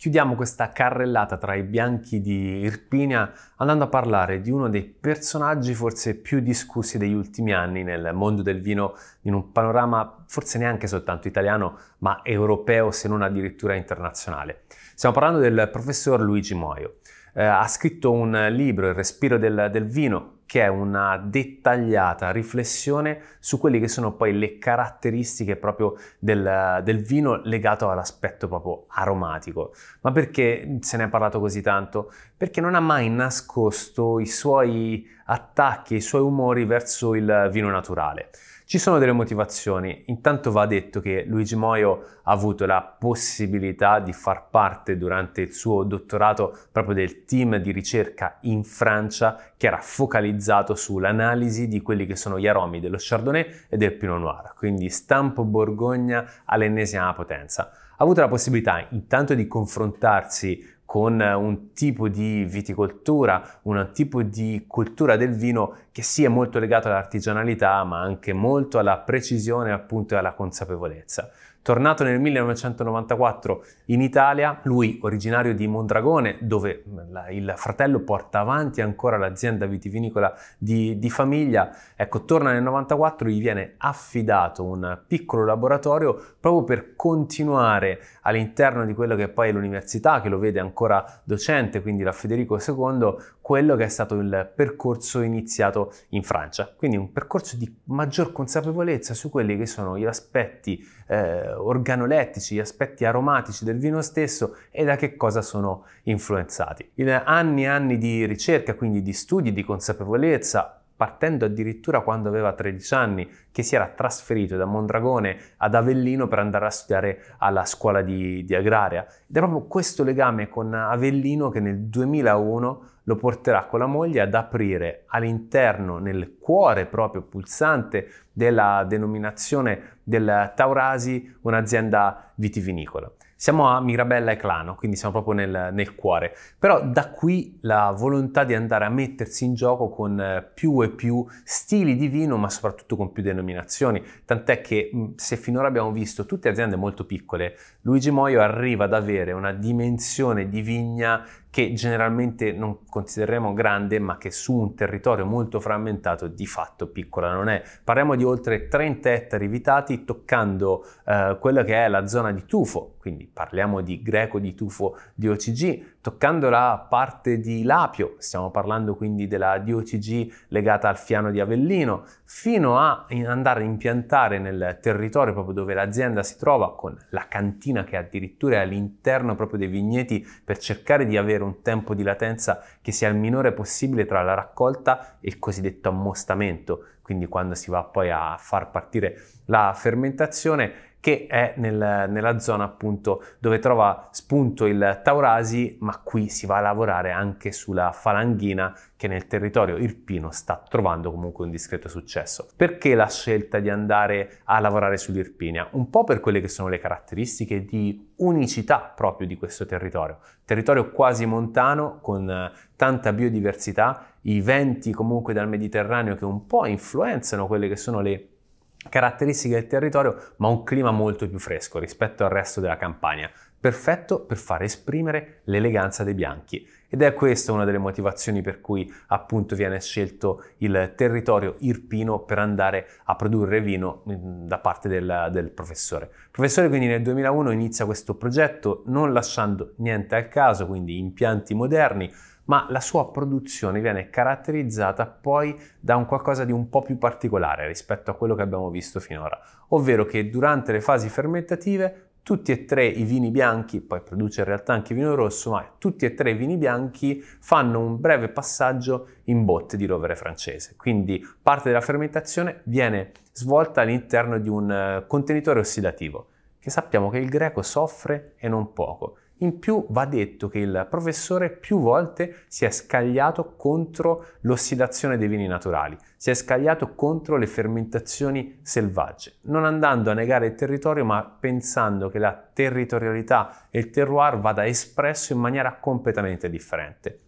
Chiudiamo questa carrellata tra i bianchi di Irpinia andando a parlare di uno dei personaggi forse più discussi degli ultimi anni nel mondo del vino, in un panorama forse neanche soltanto italiano, ma europeo se non addirittura internazionale. Stiamo parlando del professor Luigi Moio. Eh, ha scritto un libro, Il respiro del, del vino, che è una dettagliata riflessione su quelle che sono poi le caratteristiche proprio del, del, vino legato all'aspetto proprio aromatico. Ma perché se ne è parlato così tanto? Perché non ha mai nascosto i suoi attacchi, i suoi umori verso il vino naturale. Ci sono delle motivazioni. Intanto va detto che Luigi Moio ha avuto la possibilità di far parte durante il suo dottorato proprio del team di ricerca in Francia che era focalizzato sull'analisi di quelli che sono gli aromi dello Chardonnay e del Pinot Noir, quindi stampo Borgogna all'ennesima potenza. Ha avuto la possibilità intanto di confrontarsi con un tipo di viticoltura, un tipo di cultura del vino che sì è molto legato all'artigianalità ma anche molto alla precisione appunto e alla consapevolezza. Tornato nel 1994 in Italia, lui originario di Mondragone, dove mm, il fratello porta avanti ancora l'azienda vitivinicola di, di famiglia, ecco, torna nel 1994, gli viene affidato un piccolo laboratorio proprio per continuare all'interno di quello che poi è l'università, che lo vede ancora docente, quindi la Federico II, quello che è stato il percorso iniziato in Francia, quindi un percorso di maggior consapevolezza su quelli che sono gli aspetti eh, organolettici, gli aspetti aromatici del vino stesso e da che cosa sono influenzati. In anni e anni di ricerca, quindi di studi, di consapevolezza, partendo addirittura quando aveva 13 anni, che si era trasferito da Mondragone ad Avellino per andare a studiare alla scuola di, di Agraria. Ed è proprio questo legame con Avellino che nel 2001 lo porterà con la moglie ad aprire all'interno, nel cuore proprio pulsante della denominazione del Taurasi, un'azienda vitivinicola. Siamo a Mirabella e Clano, quindi siamo proprio nel, nel, cuore. Però da qui la volontà di andare a mettersi in gioco con eh, più e più stili di vino, ma soprattutto con più denominazioni. Tant'è che mm, se finora abbiamo visto tutte aziende molto piccole, Luigi Moio arriva ad avere una dimensione di vigna che generalmente non consideriamo grande, ma che su un territorio molto frammentato di fatto piccola non è. Parliamo di oltre 30 ettari vitati, toccando eh, quella che è la zona di tufo, quindi parliamo di greco di tufo di OCG, toccando la parte di Lapio, stiamo parlando quindi della DOCG legata al Fiano di Avellino, fino a andare a impiantare nel territorio proprio dove l'azienda si trova, con la cantina che addirittura è all'interno proprio dei vigneti per cercare di avere avere un tempo di latenza che sia il minore possibile tra la raccolta e il cosiddetto ammostamento, quindi quando si va poi a far partire la fermentazione che è nel, nella zona appunto dove trova spunto il Taurasi, ma qui si va a lavorare anche sulla falanghina che nel territorio irpino sta trovando comunque un discreto successo. Perché la scelta di andare a lavorare sull'Irpinia? Un po' per quelle che sono le caratteristiche di unicità proprio di questo territorio, territorio quasi montano con tanta biodiversità, i venti comunque dal Mediterraneo che un po' influenzano quelle che sono le caratteristiche del territorio, ma un clima molto più fresco rispetto al resto della campagna, perfetto per far esprimere l'eleganza dei bianchi. Ed è questa una delle motivazioni per cui appunto viene scelto il territorio irpino per andare a produrre vino mm, da parte del, del professore. Il professore quindi nel 2001 inizia questo progetto non lasciando niente al caso, quindi impianti moderni, ma la sua produzione viene caratterizzata poi da un qualcosa di un po' più particolare rispetto a quello che abbiamo visto finora, ovvero che durante le fasi fermentative tutti e tre i vini bianchi, poi produce in realtà anche vino rosso, ma tutti e tre i vini bianchi fanno un breve passaggio in botte di rovere francese. Quindi parte della fermentazione viene svolta all'interno di un eh, contenitore ossidativo, che sappiamo che il greco soffre e non poco. In più va detto che il professore più volte si è scagliato contro l'ossidazione dei vini naturali, si è scagliato contro le fermentazioni selvagge, non andando a negare il territorio ma pensando che la territorialità e il terroir vada espresso in maniera completamente differente.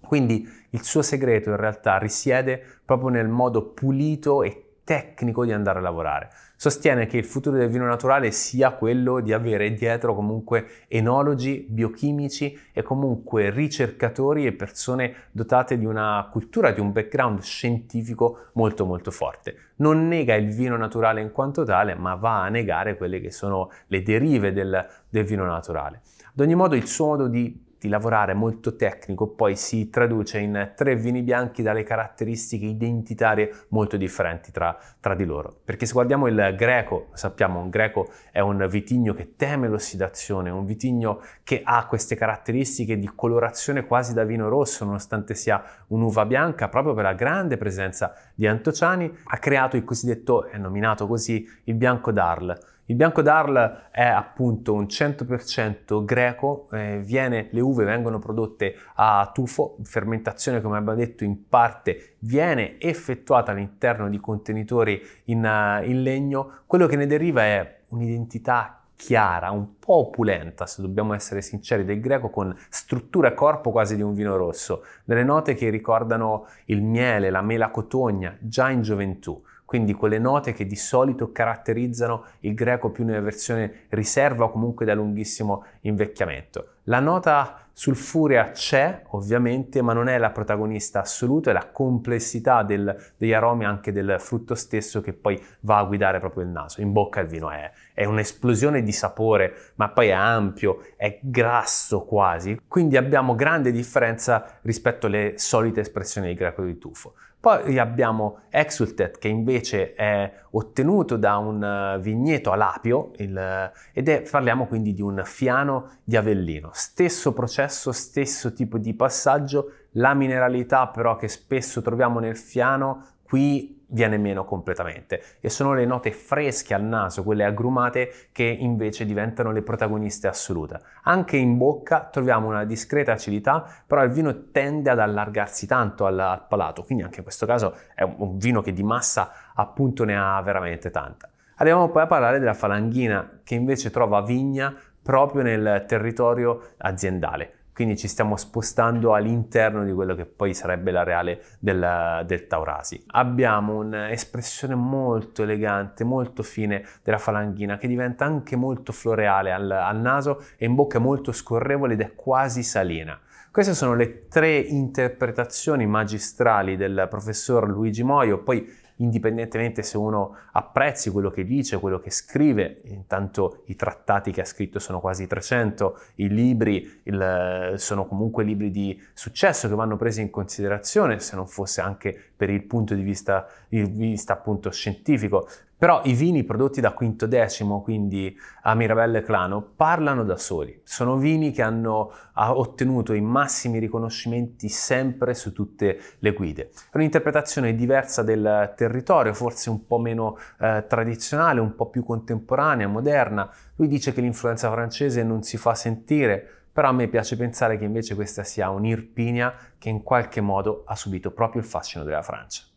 Quindi il suo segreto in realtà risiede proprio nel modo pulito e tecnico di andare a lavorare. Sostiene che il futuro del vino naturale sia quello di avere dietro comunque enologi, biochimici e comunque ricercatori e persone dotate di una cultura, di un background scientifico molto molto forte. Non nega il vino naturale in quanto tale, ma va a negare quelle che sono le derive del, del vino naturale. Ad ogni modo il suo modo di di lavorare molto tecnico poi si traduce in tre vini bianchi dalle caratteristiche identitarie molto differenti tra, tra di loro. Perché se guardiamo il greco, sappiamo che un greco è un vitigno che teme l'ossidazione, un vitigno che ha queste caratteristiche di colorazione quasi da vino rosso, nonostante sia un'uva bianca, proprio per la grande presenza di antociani, ha creato il cosiddetto, è nominato così, il bianco d'Arles il bianco d'Arl è appunto un 100% greco, eh, viene, le uve vengono prodotte a tufo, fermentazione come abbiamo detto in parte viene effettuata all'interno di contenitori in, eh, in legno, quello che ne deriva è un'identità chiara, un po' opulenta, se dobbiamo essere sinceri, del greco con struttura e corpo quasi di un vino rosso, delle note che ricordano il miele, la mela cotogna, già in gioventù quindi quelle note che di solito caratterizzano il greco più nella versione riserva o comunque da lunghissimo invecchiamento. La nota sulfurea c'è ovviamente, ma non è la protagonista assoluta, è la complessità del, degli aromi anche del frutto stesso che poi va a guidare proprio il naso. In bocca il vino è, è un'esplosione di sapore, ma poi è ampio, è grasso quasi, quindi abbiamo grande differenza rispetto alle solite espressioni di greco di tufo. Poi abbiamo Exultet che invece è ottenuto da un eh, vigneto a lapio il, eh, ed è, parliamo quindi di un fiano di Avellino. Stesso processo, stesso tipo di passaggio, la mineralità però che spesso troviamo nel fiano qui viene meno completamente e sono le note fresche al naso, quelle agrumate, che invece diventano le protagoniste assolute. Anche in bocca troviamo una discreta acidità, però il vino tende ad allargarsi tanto al, al palato, quindi anche in questo caso è un, vino che di massa appunto ne ha veramente tanta. Arriviamo poi a parlare della falanghina che invece trova vigna proprio nel territorio aziendale quindi ci stiamo spostando all'interno di quello che poi sarebbe l'areale del, del Taurasi. Abbiamo un'espressione molto elegante, molto fine della falanghina che diventa anche molto floreale al, al naso e in bocca molto scorrevole ed è quasi salina. Queste sono le tre interpretazioni magistrali del professor Luigi Moio, poi indipendentemente se uno apprezzi quello che dice, quello che scrive, intanto i trattati che ha scritto sono quasi 300, i libri il, sono comunque libri di successo che vanno presi in considerazione, se non fosse anche per il punto di vista, il vista appunto scientifico. Però i vini prodotti da Quinto Decimo, quindi a Mirabelle e Clano, parlano da soli. Sono vini che hanno ottenuto i massimi riconoscimenti sempre su tutte le guide. È un'interpretazione diversa del territorio, forse un po' meno eh, tradizionale, un po' più contemporanea, moderna. Lui dice che l'influenza francese non si fa sentire, però a me piace pensare che invece questa sia un'Irpinia che in qualche modo ha subito proprio il fascino della Francia.